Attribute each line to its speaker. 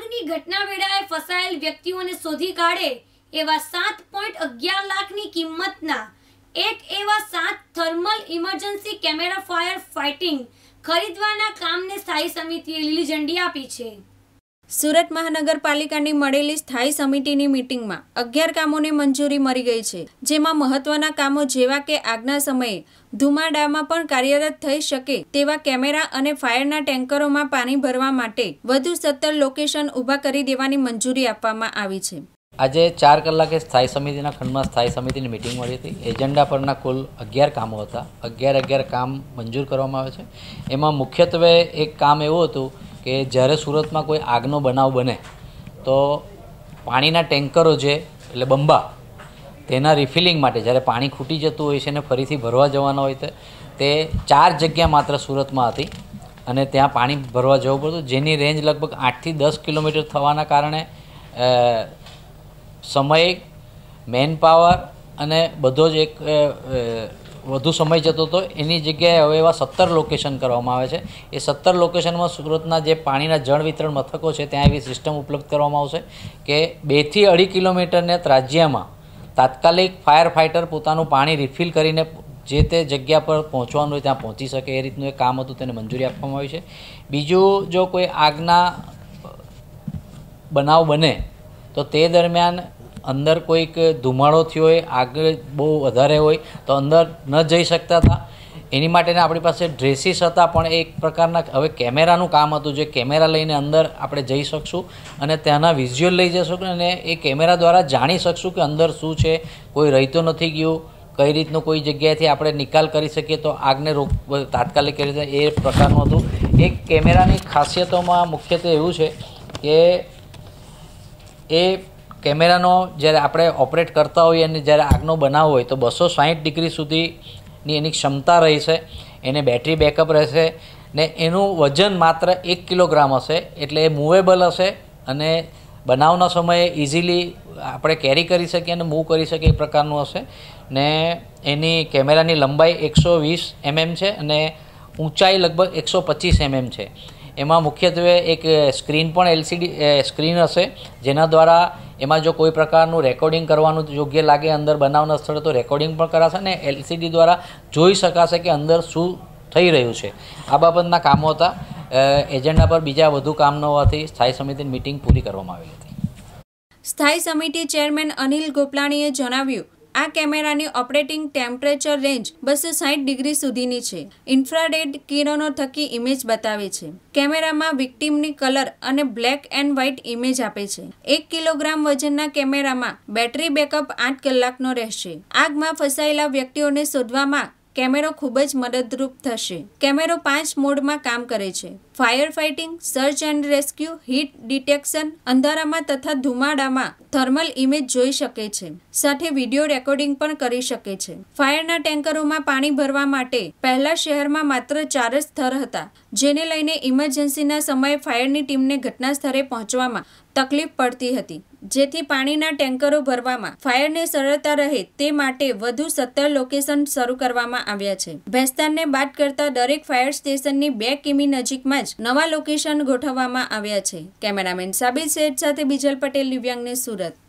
Speaker 1: આગની ઘટના વેળાએ ફસાયેલ વ્યક્તિઓને શોધી કાઢે એવા સાત પોઈન્ટ અગિયાર લાખની કિંમતના એક એવા સાત thermal emergency camera fire fighting ખરીદવાના કામને સ્થાયી સમિતિએ લીલી ઝંડી આપી છે સુરત મહાનગરપાલિકાની મળેલી સ્થાયી સમિતિની મિટિંગમાં અગિયાર કામોને મંજૂરી મળી ગઈ છે જેમાં મહત્વના કામો જેવા કે આગના સમયે ધુમાડામાં પણ કાર્યરત થઈ શકે તેવા કેમેરા અને ફાયરના ટેન્કરોમાં પાણી ભરવા માટે વધુ સત્તર લોકેશન ઊભા કરી દેવાની મંજૂરી આપવામાં આવી છે
Speaker 2: આજે ચાર કલાકે સ્થાયી સમિતિના ખંડમાં સ્થાયી સમિતિની મિટિંગ મળી હતી એજન્ડા પરના કુલ અગિયાર કામો હતા અગિયાર અગિયાર કામ મંજૂર કરવામાં આવે છે એમાં મુખ્યત્વે એક કામ એવું હતું કે જ્યારે સુરતમાં કોઈ આગનો બનાવ બને તો પાણીના ટેન્કરો જે એટલે બંબા તેના રિફિલિંગ માટે જ્યારે પાણી ખૂટી જતું હોય છે અને ફરીથી ભરવા જવાના હોય તો તે ચાર જગ્યા માત્ર સુરતમાં હતી અને ત્યાં પાણી ભરવા જવું પડતું જેની રેન્જ લગભગ આઠથી દસ કિલોમીટર થવાના કારણે સમય મેન પાવર અને બધો જ એક વધુ સમય જતો હતો એની જગ્યાએ હવે એવા સત્તર લોકેશન કરવામાં આવે છે એ સત્તર લોકેશનમાં સુરતના જે પાણીના જળ વિતરણ મથકો છે ત્યાં એવી સિસ્ટમ ઉપલબ્ધ કરવામાં આવશે કે બેથી અઢી કિલોમીટરને ત્રાજ્યમાં તાત્કાલિક ફાયર ફાઇટર પોતાનું પાણી રિફિલ કરીને જે તે જગ્યા પર પહોંચવાનું હોય ત્યાં પહોંચી શકે એ રીતનું એ કામ હતું તેને મંજૂરી આપવામાં આવી છે બીજું જો કોઈ આગના બનાવ બને તો તે દરમિયાન અંદર કોઈક ધુમાડો થયો હોય આગ બહુ વધારે હોય તો અંદર ન જઈ શકતા હતા એની માટેના આપણી પાસે ડ્રેસીસ હતા પણ એક પ્રકારના હવે કેમેરાનું કામ હતું જે કેમેરા લઈને અંદર આપણે જઈ શકશું અને ત્યાંના વિઝ્યુઅલ લઈ જશું અને એ કેમેરા દ્વારા જાણી શકશું કે અંદર શું છે કોઈ રહેતો નથી ગયું કઈ રીતનું કોઈ જગ્યાએથી આપણે નિકાલ કરી શકીએ તો આગને રોક તાત્કાલિક કરી શકીએ એ પ્રકારનું હતું એક કેમેરાની ખાસિયતોમાં મુખ્યત્વે એવું છે કે એ કેમેરાનો જ્યારે આપણે ઓપરેટ કરતા હોઈએ અને જ્યારે આગનો બનાવ હોય તો બસો સાહીઠ ડિગ્રી સુધીની એની ક્ષમતા રહેશે એને બેટરી બેકઅપ રહેશે ને એનું વજન માત્ર એક કિલોગ્રામ હશે એટલે એ મૂવેબલ હશે અને બનાવના સમયે ઇઝીલી આપણે કેરી કરી શકીએ અને મૂવ કરી શકીએ એ પ્રકારનું હશે ને એની કેમેરાની લંબાઈ એકસો વીસ એમએમ છે અને ઊંચાઈ લગભગ એકસો પચીસ એમએમ છે એમાં મુખ્યત્વે એક સ્ક્રીન પણ એલસીડી સ્ક્રીન હશે જેના દ્વારા એમાં જો કોઈ પ્રકારનું રેકોર્ડિંગ કરવાનું યોગ્ય લાગે અંદર બનાવના સ્થળે તો રેકોર્ડિંગ પણ કરાશે અને એલસીડી દ્વારા જોઈ શકાશે કે અંદર શું થઈ રહ્યું છે આ બાબતના કામો હતા એજન્ડા પર બીજા વધુ કામ ન હોવાથી સ્થાયી સમિતિની મિટિંગ પૂરી કરવામાં આવી હતી
Speaker 1: સ્થાયી સમિતિ ચેરમેન અનિલ ગોપલાણીએ જણાવ્યું આ કેમેરાની ઓપરેટિંગ ટેમ્પરેચર રેન્જ બસો સાહીઠ ડિગ્રી સુધીની છે ઇન્ફ્રારેડ કિરણો થકી ઇમેજ બતાવે છે કેમેરામાં વિક્ટીમની કલર અને બ્લેક એન્ડ વ્હાઇટ ઇમેજ આપે છે એક કિલોગ્રામ વજનના કેમેરામાં બેટરી બેકઅપ આઠ કલાકનો રહેશે આગમાં ફસાયેલા વ્યક્તિઓને શોધવામાં કેમેરો ખૂબ જ મદદરૂપ થશે કેમેરો પાંચ મોડમાં કામ કરે છે fire fighting search and rescue heat detection અંધારામાં તથા ધુમાડામાં થર્મલ ઇમેજ જોઈ શકે છે સાથે વિડીયો રેકોર્ડિંગ પણ કરી શકે છે ફાયરના ટેન્કરોમાં પાણી ભરવા માટે પહેલા શહેરમાં માત્ર ચાર જ સ્થળ હતા જેને લઈને ઇમરજન્સીના સમયે ફાયરની ટીમને ઘટના સ્થળે પહોંચવામાં તકલીફ પડતી હતી જેથી પાણીના ટેન્કરો ભરવામાં ફાયરને સરળતા રહે તે માટે વધુ સત્તર લોકેશન શરૂ કરવામાં આવ્યા છે ભેસ્તાનને બાદ કરતા દરેક ફાયર સ્ટેશનની બે કિમી નજીકમાં જ નવા લોકેશન ગોઠવવામાં આવ્યા છે કેમેરામેન સાબિત શેઠ સાથે બીજલ પટેલ દિવ્યાંગને સુરત